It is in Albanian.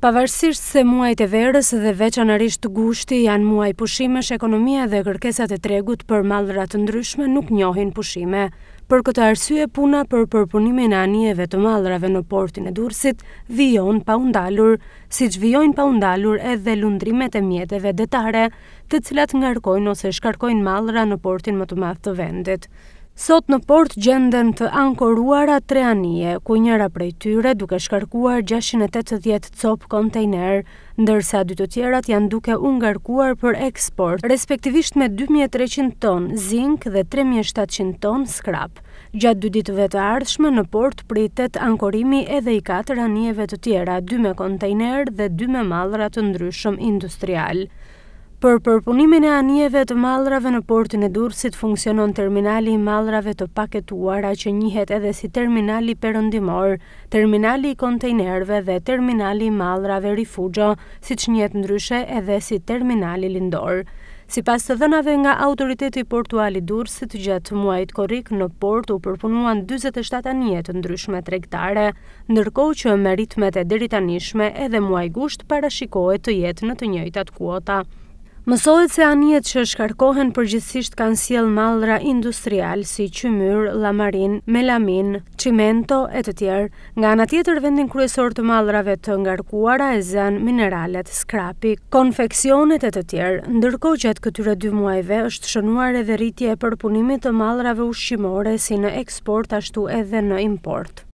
Pavarësisht se muajt e verës dhe veçanërisht gushti janë muaj pushimesh, ekonomia dhe kërkesat e tregut për mallra të ndryshme nuk njohin pushime. Për këtë arsye, puna për përpunimin e anijeve të mallrave në portin e Durrësit vijon pa u ndalur, që vijojnë pa u ndalur edhe lundrimet e mjeteve detare, të cilat ngarkojnë ose shkarkojnë mallra në portin më të madh të vendit. Sot në port gjenden të ankoruara tre anije, ku njëra prej tyre duke shkarkuar 680 copë kontejner, ndërsa dy të tjerat janë duke ungarkuar për eksport, respektivisht me 2300 ton zinc dhe 3700 ton skrap. Gjatë dy ditëve të ardhshme në port pritet ankorimi edhe i katër anijeve të tjera, dy me kontejner dhe dy me malrat të ndryshëm industrial. Për përpunimin e anjeve të malrave në portin e dursit funksionon terminali i malrave të paketuara që njihet edhe si terminali përëndimor, terminali i kontejnerve dhe terminali i malrave rifugjo, si që njëhet ndryshe edhe si terminali lindor. Si pas të dhënave nga autoriteti portuali dursit gjatë muajt korik në port u përpunuan 27 anje të ndryshme tregtare, ndërko që me ritmet e deritanishme edhe muaj gusht parashikohet të jetë në të njëjtat kuota. Mësohet se anijet që shkarkohen përgjithsisht kanë siel malra industrial si qymyr, lamarin, melamin, qimento e të tjerë. Nga në tjetër vendin kryesor të malrave të ngarkuara e zën, mineralet, skrapi, konfekcionet e të tjerë. Ndërko që këtyre dy muajve është shënuar edhe rritje e përpunimit të malrave ushqimore si në eksport ashtu edhe në import.